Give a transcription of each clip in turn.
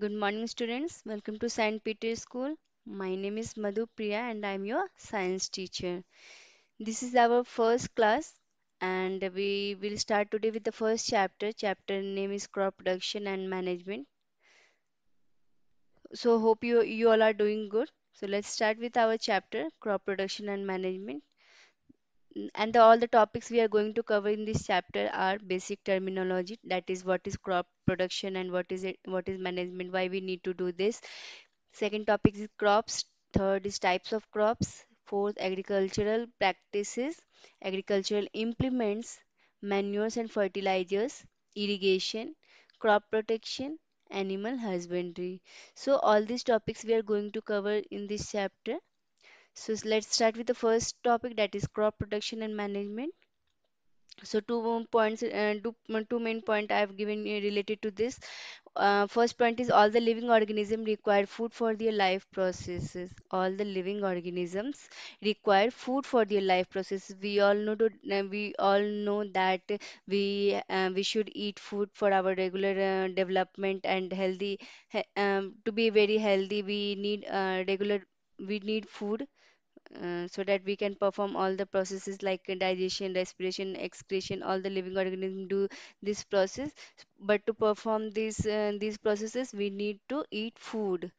Good morning, students. Welcome to St. Peter's School. My name is Madhu Priya and I am your science teacher. This is our first class and we will start today with the first chapter. Chapter name is Crop Production and Management. So hope you, you all are doing good. So let's start with our chapter Crop Production and Management and the, all the topics we are going to cover in this chapter are basic terminology that is what is crop production and what is it what is management why we need to do this second topic is crops third is types of crops fourth agricultural practices agricultural implements manures and fertilizers irrigation crop protection animal husbandry so all these topics we are going to cover in this chapter so let's start with the first topic that is crop production and management. So two main points, uh, two, two main point I have given uh, related to this. Uh, first point is all the living organism require food for their life processes. All the living organisms require food for their life process. We all know to, uh, we all know that we uh, we should eat food for our regular uh, development and healthy he- um, to be very healthy. We need uh, regular we need food uh, so that we can perform all the processes like digestion respiration excretion all the living organism do this process but to perform these uh, these processes we need to eat food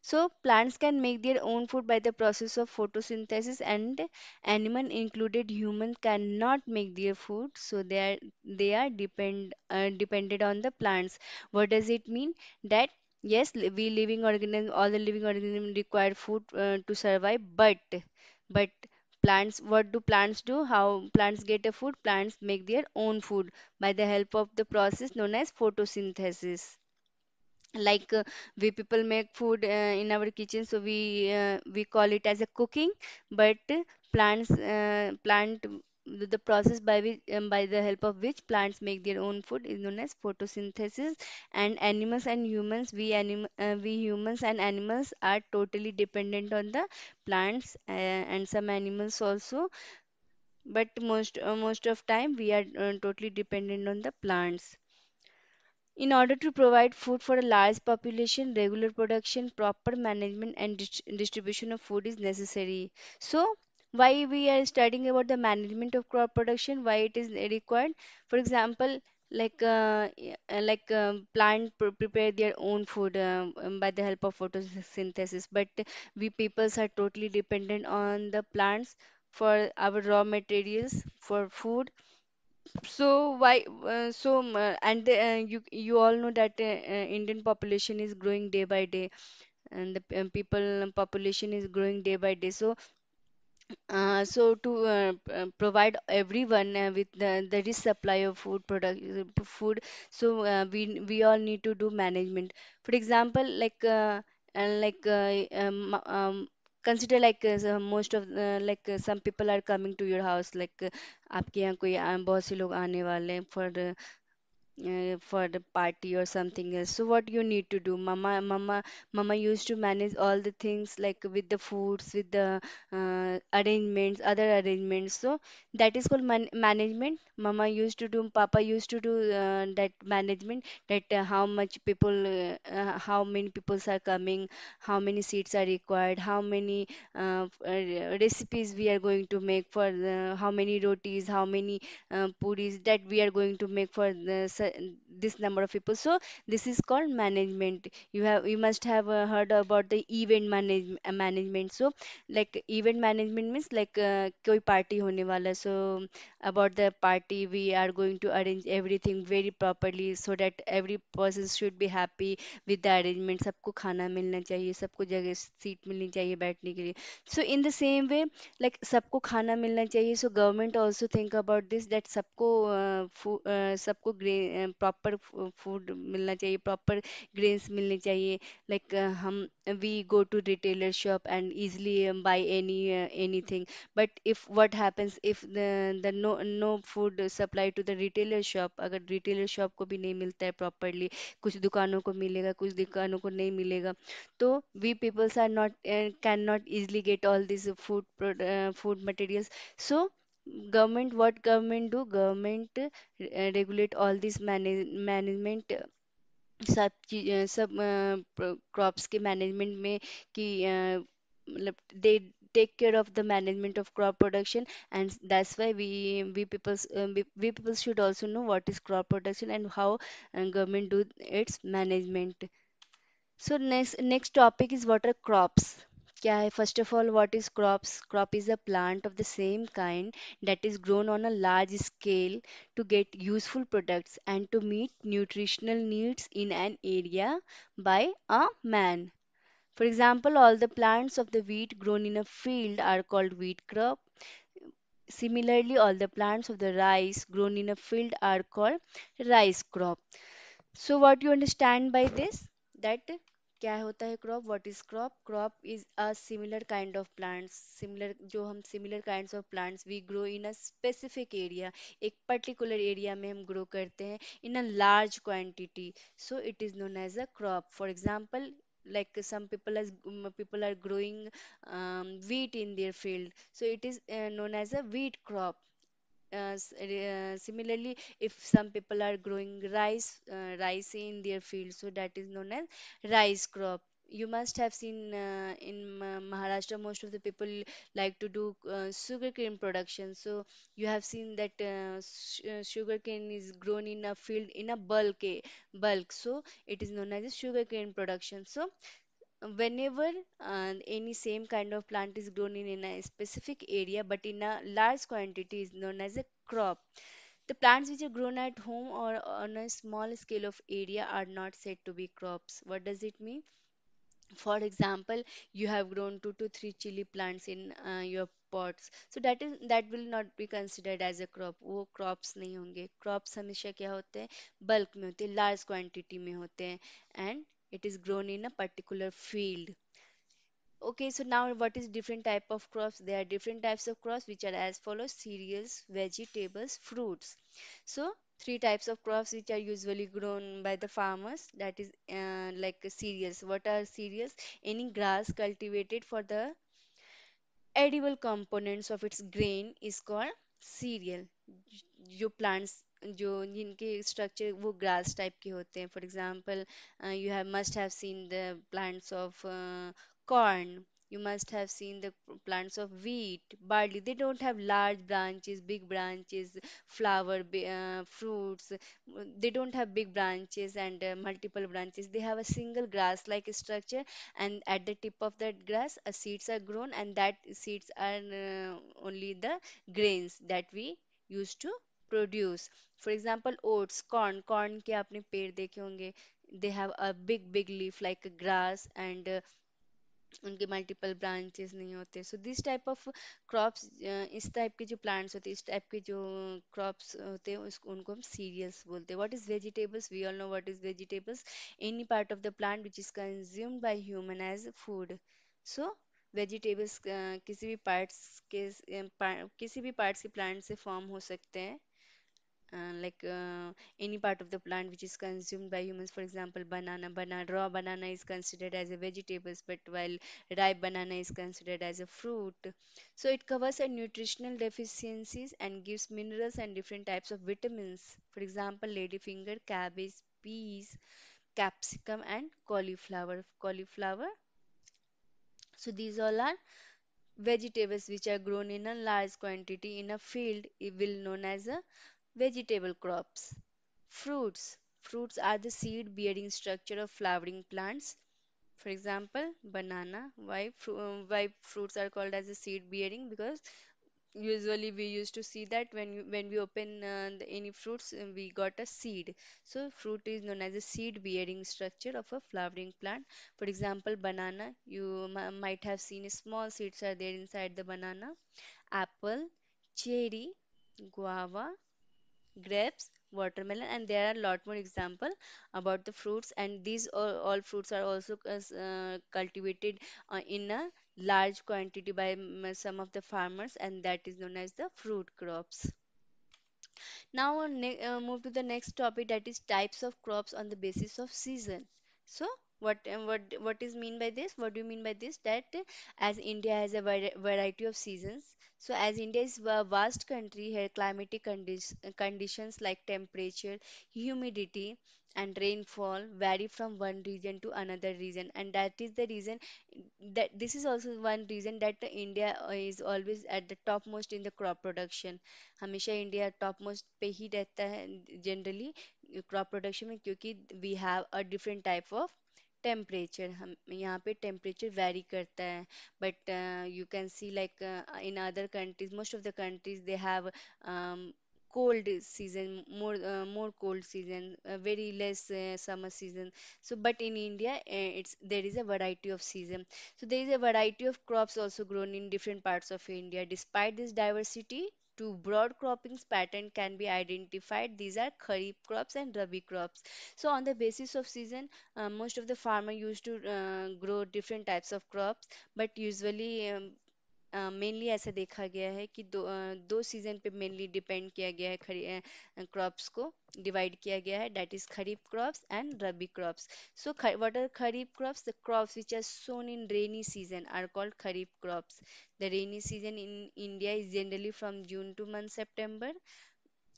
so plants can make their own food by the process of photosynthesis and animal included human cannot make their food so they are they are depend uh, depended on the plants what does it mean that Yes, we living organism, all the living organism require food uh, to survive, but but plants, what do plants do? How plants get a food? Plants make their own food by the help of the process known as photosynthesis. Like uh, we people make food uh, in our kitchen, so we uh, we call it as a cooking, but plants uh, plant the process by which um, by the help of which plants make their own food is known as photosynthesis and animals and humans we anim- uh, we humans and animals are totally dependent on the plants uh, and some animals also but most uh, most of time we are uh, totally dependent on the plants in order to provide food for a large population, regular production, proper management, and distribution of food is necessary. So, why we are studying about the management of crop production why it is required for example like uh, uh, like plant pr prepare their own food uh, um, by the help of photosynthesis but we peoples are totally dependent on the plants for our raw materials for food so why uh, so um, uh, and the, uh, you you all know that uh, uh, Indian population is growing day by day and the um, people population is growing day by day so uh, so to uh, uh, provide everyone uh, with the, the supply of food product uh, food so uh, we we all need to do management for example like uh, and like uh, um, um, consider like uh, most of uh, like uh, some people are coming to your house like uh, आपके यहाँ कोई आ, बहुत से लोग आने वाले हैं uh, for the party or something else. So what you need to do, mama, mama, mama used to manage all the things like with the foods, with the uh, arrangements, other arrangements. So that is called man management. Mama used to do, Papa used to do uh, that management. That uh, how much people, uh, uh how many peoples are coming, how many seats are required, how many uh, uh recipes we are going to make for the, how many rotis, how many uh, puris that we are going to make for the, and this number of people so this is called management you have you must have uh, heard about the event manage, uh, management so like event management means like uh, koi party hone wala so about the party we are going to arrange everything very properly so that every person should be happy with the arrangement सबको खाना मिलना चाहिए सबको जगह seat मिलनी चाहिए बैठने के लिए so in the same way like सबको खाना मिलना चाहिए so government also think about this that सबको सबको proper प्रॉपर फूड मिलना चाहिए प्रॉपर ग्रेन्स मिलने चाहिए लाइक हम we go to retailer shop and easily buy any any but if what happens if the no no food supply to the retailer shop अगर retailer shop को भी नहीं मिलता है प्रॉपरली कुछ दुकानों को मिलेगा कुछ दुकानों को नहीं मिलेगा तो we peoples are not can not easily get all this food food materials so government what government do government uh, regulate all these manage, management uh, सब चीज अ, सब crops they take care of the management of crop production and that's why we we peoples uh, we, people should also know what is crop production and how uh, government do its management so next next topic is water crops first of all, what is crops? Crop is a plant of the same kind that is grown on a large scale to get useful products and to meet nutritional needs in an area by a man. For example, all the plants of the wheat grown in a field are called wheat crop. Similarly, all the plants of the rice grown in a field are called rice crop. So, what you understand by this? That क्या होता है crop what is crop crop is a similar kind of plants similar जो हम similar kind of plants we grow in a specific area एक particular area में हम grow करते हैं in a large quantity so it is known as a crop for example like some people as people are growing wheat in their field so it is known as a wheat crop Uh, similarly if some people are growing rice uh, rice in their field so that is known as rice crop you must have seen uh, in maharashtra most of the people like to do uh, sugarcane production so you have seen that uh, sh- uh, sugarcane is grown in a field in a bulk a- eh, bulk so it is known as sugarcane production so whenever uh, any same kind of plant is grown in in a specific area but in a large quantity is known as a crop the plants which are grown at home or on a small scale of area are not said to be crops what does it mean for example you have grown two to three chili plants in uh, your pots so that is that will not be considered as a crop वो crops nahi honge crops hamesha kya hote hain bulk mein hote hain large quantity mein hote hain and it is grown in a particular field okay so now what is different type of crops there are different types of crops which are as follows cereals vegetables fruits so three types of crops which are usually grown by the farmers that is uh, like cereals what are cereals any grass cultivated for the edible components of its grain is called cereal you plants. जो जिनके structure वो grass type के होते हैं for example you have must have seen the plants of corn you must have seen the plants of wheat barley they don't have large branches big branches flower uh, fruits they don't have big branches and uh, multiple branches they have a single grass like structure and at the tip of that grass uh, seeds are grown and that seeds are only the grains that we use to produce for example oats corn corn के आपने पेड़ देखे होंगे. They have a big big leaf like grass and उनके multiple branches नहीं होते so this type of crops इस type के जो प्लांट्स होते हैं इस टाइप के जो क्रॉप्स होते हैं उसको उनको हम सीरियल्स बोलते हैं what is vegetables we all know what is vegetables any part of the plant which is consumed by human as food so vegetables किसी भी पार्ट्स के um, किसी भी पार्ट्स के प्लांट से फॉर्म हो सकते हैं Uh, like uh, any part of the plant which is consumed by humans for example banana banana raw banana is considered as a vegetables but while ripe banana is considered as a fruit so it covers a nutritional deficiencies and gives minerals and different types of vitamins for example ladyfinger cabbage peas capsicum and cauliflower cauliflower so these all are vegetables which are grown in a large quantity in a field it eh, will known as a Vegetable crops. Fruits. Fruits are the seed bearing structure of flowering plants. For example, banana. Why, fru- uh, why fruits are called as a seed bearing? Because usually we used to see that when you, when we open uh, any fruits uh, we got a seed so fruit is known as a seed bearing structure of a flowering plant for example banana you m- might have seen small seeds are there inside the banana apple cherry guava grapes, watermelon, and there are a lot more example about the fruits. And these all, all fruits are also uh, uh, cultivated uh, in a large quantity by some of the farmers, and that is known as the fruit crops. Now, uh, uh, move to the next topic that is types of crops on the basis of season. So, what uh, what what is mean by this? What do you mean by this? That as India has a variety of seasons, so, as India is a vast country, here climatic conditions like temperature, humidity, and rainfall vary from one region to another region, and that is the reason that this is also one reason that India uh, is always at the topmost in the crop production. हमेशा India topmost पे ही रहता है generally crop production में क्योंकि we have a different type temperature हम यहाँ temperature vary करता but uh, you can see like uh, in other countries most of the countries they have um, cold season more uh, more cold season uh, very less uh, summer season so but in India uh, it's there is a variety of season so there is a variety of crops also grown in different parts of India despite this diversity two broad cropping pattern can be identified these are kharif crops and rabi crops so on the basis of season uh, most of the farmer used to uh, grow different types of crops but usually um, mainly ऐसे देखा गया है कि दो दो season पे mainly depend किया गया है खरी क्रॉप्स को डिवाइड किया गया है that is kharif crops and rabi crops so what are kharif crops the crops which are sown in rainy season are called kharif crops the rainy season in India is generally from June to month September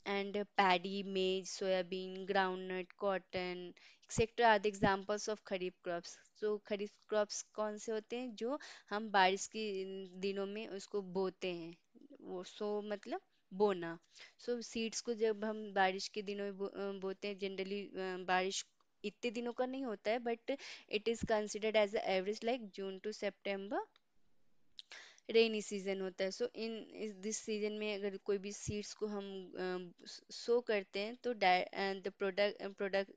and paddy maize soybean groundnut cotton etcetera are the examples of kharif crops जो kharif crops कौन से होते हैं जो हम बारिश के दिनों में उसको बोते हैं वो सो मतलब बोना सो सीड्स को जब हम बारिश के दिनों में बो, बोते हैं जनरली बारिश इतने दिनों का नहीं होता है but it is considered as average like June to September rainy season होता है सो इन दिस सीजन में अगर कोई भी सीड्स को हम सो uh, करते हैं तो the product product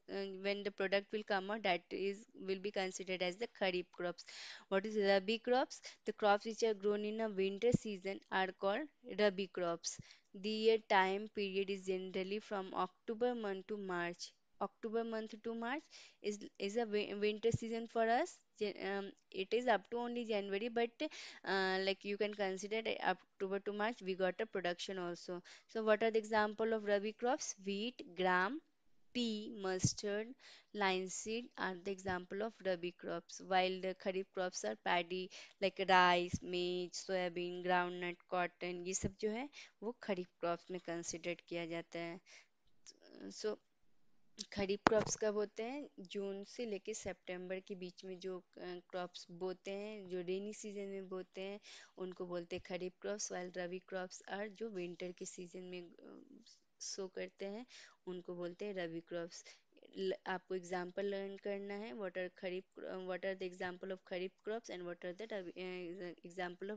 when the product will come out that is will be considered as the kharif crops what is rabi crops the crops which are grown in a winter season are called rabi crops the time period is generally from October month to March October month to March is is a winter season for us. Um, it is up to only January, but uh, like you can consider it October to March, we got a production also. So what are the example of Rabi crops? Wheat, gram, pea, mustard, linseed are the example of Rabi crops, while the Kharif crops are paddy like rice, maize, soybean, groundnut, cotton These सब जो है वो खरीफ crops में consider किया जाता है सो खरीफ crops कब होते हैं जून से लेके सितंबर के बीच में जो क्रॉप्स बोते हैं जो रेनी सीजन में बोते हैं उनको बोलते हैं kharif crops while rabi crops और जो विंटर के सीजन में शो करते हैं उनको बोलते हैं रबी क्रॉप्स l- आपको एग्जाम्पल लर्न करना है what are kharif what are the example of kharif crops and what are the example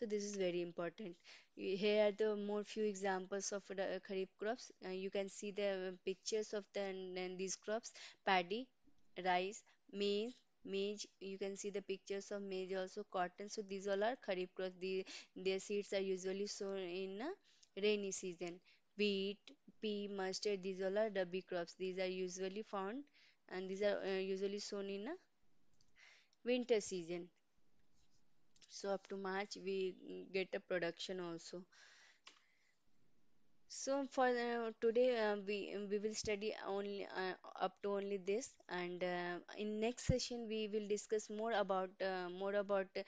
so this is very important here are the more few examples of the kharif crops uh, you can see the pictures of the these crops paddy rice maize maize you can see the pictures of maize also cotton so these all are kharif crops the, their seeds are usually sown in uh, rainy season wheat, pea, mustard, these all are rabi crops. These are usually found and these are uh, usually sown in a winter season. So up to March we get a production also. So for uh, today uh, we we will study only uh, up to only this and uh, in next session we will discuss more about uh, more about uh,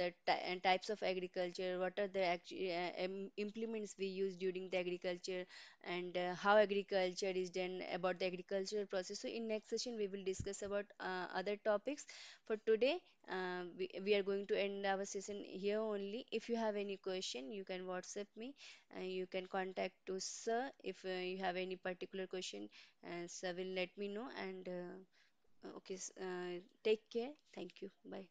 the ty uh, types of agriculture what are the uh, implements we use during the agriculture and uh, how agriculture is done about the agricultural process so in next session we will discuss about uh, other topics for today uh, we, we are going to end our session here only if you have any question you can WhatsApp me and uh, you can contact contact to sir if uh, you have any particular question, and uh, sir will let me know. And uh, okay, uh, take care. Thank you. Bye.